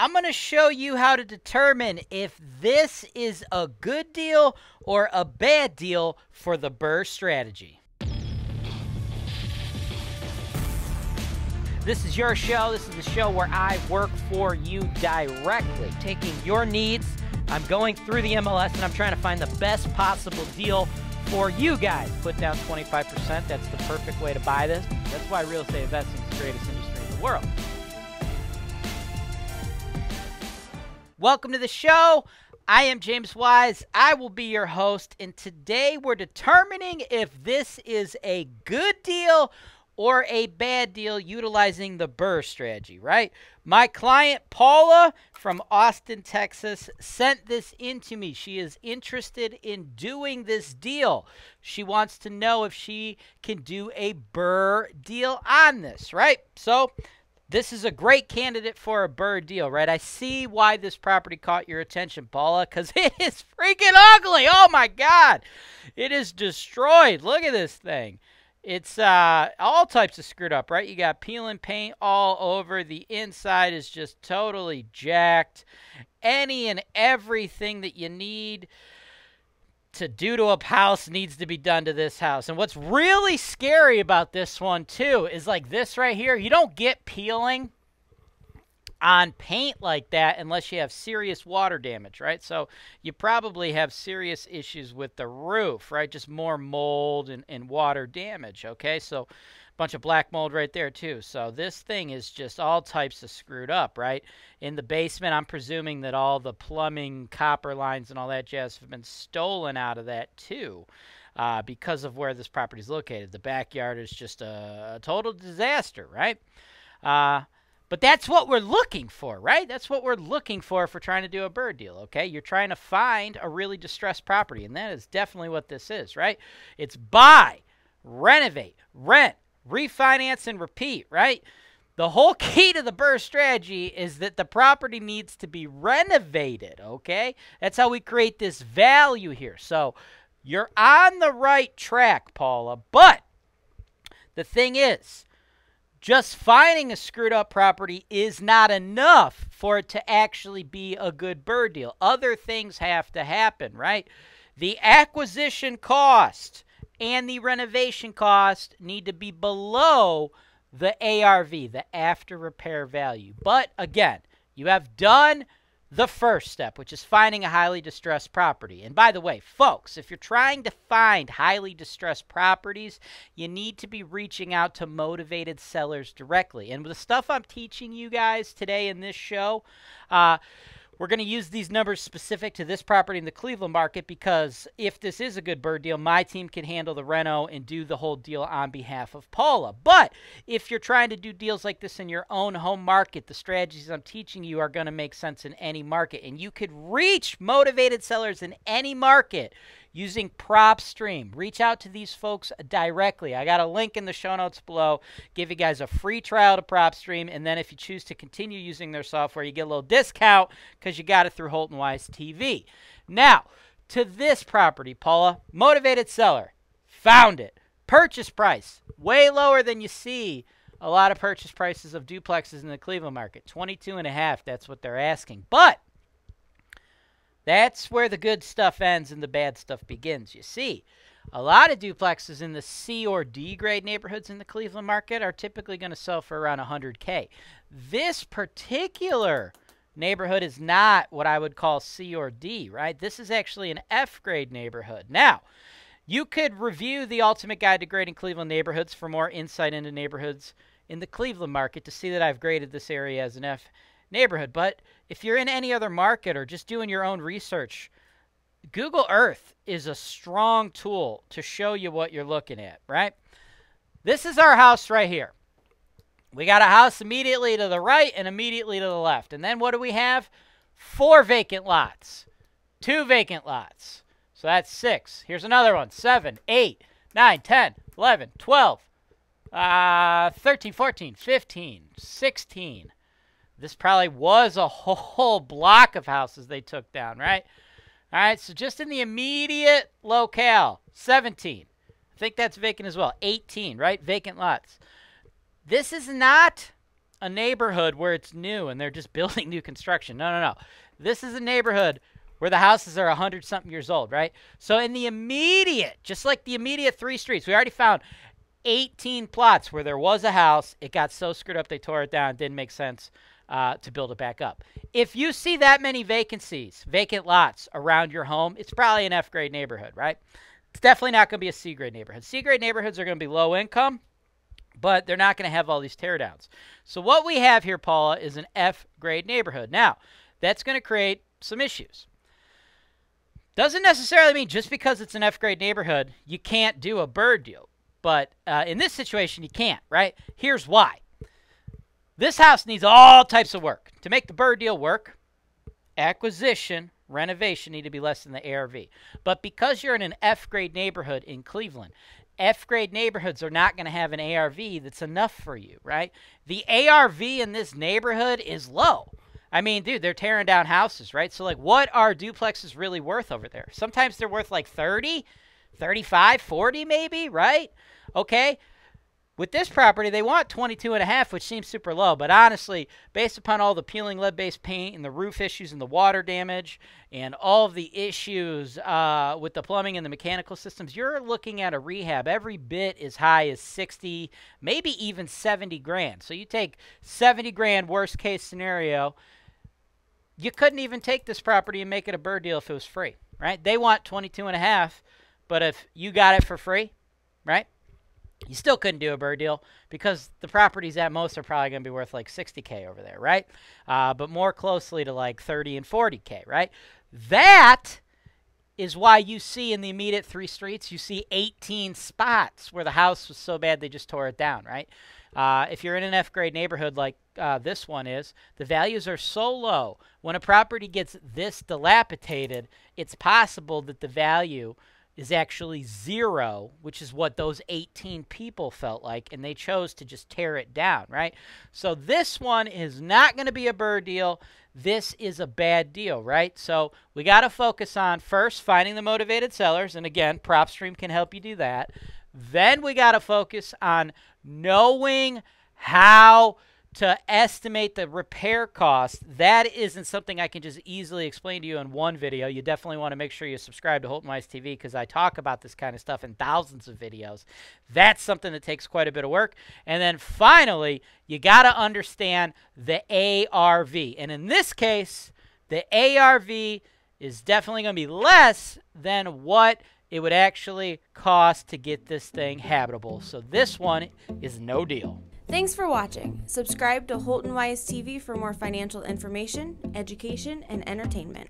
I'm going to show you how to determine if this is a good deal or a bad deal for the Burr strategy. This is your show. This is the show where I work for you directly, taking your needs. I'm going through the MLS and I'm trying to find the best possible deal for you guys. Put down 25%. That's the perfect way to buy this. That's why real estate investing is the greatest industry in the world. Welcome to the show. I am James Wise. I will be your host, and today we're determining if this is a good deal or a bad deal utilizing the Burr strategy, right? My client Paula from Austin, Texas sent this in to me. She is interested in doing this deal. She wants to know if she can do a Burr deal on this, right? So this is a great candidate for a bird deal, right? I see why this property caught your attention, Paula, because it is freaking ugly. Oh my God. It is destroyed. Look at this thing. It's uh, all types of screwed up, right? You got peeling paint all over. The inside is just totally jacked. Any and everything that you need to do to a house needs to be done to this house. And what's really scary about this one, too, is like this right here. You don't get peeling on paint like that unless you have serious water damage, right? So you probably have serious issues with the roof, right? Just more mold and, and water damage, okay? So bunch of black mold right there too. So this thing is just all types of screwed up, right? In the basement, I'm presuming that all the plumbing, copper lines, and all that jazz have been stolen out of that too. Uh, because of where this property is located, the backyard is just a, a total disaster, right? Uh, but that's what we're looking for, right? That's what we're looking for for trying to do a bird deal, okay? You're trying to find a really distressed property, and that is definitely what this is, right? It's buy, renovate, rent, refinance and repeat, right? The whole key to the burr strategy is that the property needs to be renovated, okay? That's how we create this value here. So you're on the right track, Paula, but the thing is, just finding a screwed up property is not enough for it to actually be a good bird deal. Other things have to happen, right? The acquisition cost and the renovation cost need to be below the ARV, the after repair value. But again, you have done the first step, which is finding a highly distressed property. And by the way, folks, if you're trying to find highly distressed properties, you need to be reaching out to motivated sellers directly. And with the stuff I'm teaching you guys today in this show, uh, we're going to use these numbers specific to this property in the Cleveland market because if this is a good bird deal, my team can handle the reno and do the whole deal on behalf of Paula. But if you're trying to do deals like this in your own home market, the strategies I'm teaching you are going to make sense in any market. And you could reach motivated sellers in any market using PropStream. Reach out to these folks directly. I got a link in the show notes below. Give you guys a free trial to PropStream. And then if you choose to continue using their software, you get a little discount because you got it through Holton Wise TV. Now, to this property, Paula, motivated seller, found it. Purchase price, way lower than you see a lot of purchase prices of duplexes in the Cleveland market. 22 and a half, that's what they're asking. But that's where the good stuff ends and the bad stuff begins, you see. A lot of duplexes in the C or D grade neighborhoods in the Cleveland market are typically going to sell for around 100K. This particular neighborhood is not what I would call C or D, right? This is actually an F grade neighborhood. Now, you could review the Ultimate Guide to Grading Cleveland Neighborhoods for more insight into neighborhoods in the Cleveland market to see that I've graded this area as an F neighborhood. But if you're in any other market or just doing your own research, Google Earth is a strong tool to show you what you're looking at, right? This is our house right here. We got a house immediately to the right and immediately to the left. And then what do we have? Four vacant lots. Two vacant lots. So that's six. Here's another one. Seven, eight, nine, 10, 11, 12, uh, 13, 14, 15, 16. This probably was a whole block of houses they took down, right? All right, so just in the immediate locale, 17. I think that's vacant as well. 18, right? Vacant lots. This is not a neighborhood where it's new and they're just building new construction. No, no, no. This is a neighborhood where the houses are 100 something years old, right? So in the immediate, just like the immediate three streets, we already found 18 plots where there was a house. It got so screwed up they tore it down. It didn't make sense uh, to build it back up. If you see that many vacancies, vacant lots around your home, it's probably an F grade neighborhood, right? It's definitely not going to be a C grade neighborhood. C grade neighborhoods are going to be low income but they're not going to have all these teardowns. So what we have here, Paula, is an F grade neighborhood. Now, that's going to create some issues. Doesn't necessarily mean just because it's an F grade neighborhood, you can't do a bird deal. But uh, in this situation, you can't, right? Here's why. This house needs all types of work. To make the bird deal work, acquisition, renovation need to be less than the ARV. But because you're in an F grade neighborhood in Cleveland, F grade neighborhoods are not going to have an ARV that's enough for you, right? The ARV in this neighborhood is low. I mean, dude, they're tearing down houses, right? So, like, what are duplexes really worth over there? Sometimes they're worth like 30, 35, 40, maybe, right? Okay. With this property, they want 22 and a half, which seems super low. But honestly, based upon all the peeling lead-based paint and the roof issues and the water damage and all of the issues uh, with the plumbing and the mechanical systems, you're looking at a rehab every bit as high as 60, maybe even 70 grand. So you take 70 grand worst case scenario. You couldn't even take this property and make it a bird deal if it was free, right? They want 22 and a half, but if you got it for free, right? you still couldn't do a bird deal because the properties at most are probably going to be worth like 60k over there, right? Uh, but more closely to like 30 and 40k, right? That is why you see in the immediate three streets, you see 18 spots where the house was so bad they just tore it down, right? Uh, if you're in an F grade neighborhood like uh, this one is, the values are so low. When a property gets this dilapidated, it's possible that the value is actually zero, which is what those 18 people felt like, and they chose to just tear it down, right? So this one is not going to be a bird deal. This is a bad deal, right? So we got to focus on first finding the motivated sellers, and again, PropStream can help you do that. Then we got to focus on knowing how to estimate the repair cost, that isn't something I can just easily explain to you in one video. You definitely want to make sure you subscribe to Holton Wise TV because I talk about this kind of stuff in thousands of videos. That's something that takes quite a bit of work. And then finally, you got to understand the ARV. And in this case, the ARV is definitely going to be less than what it would actually cost to get this thing habitable. So this one is no deal. Thanks for watching. Subscribe to Holton Wise TV for more financial information, education, and entertainment.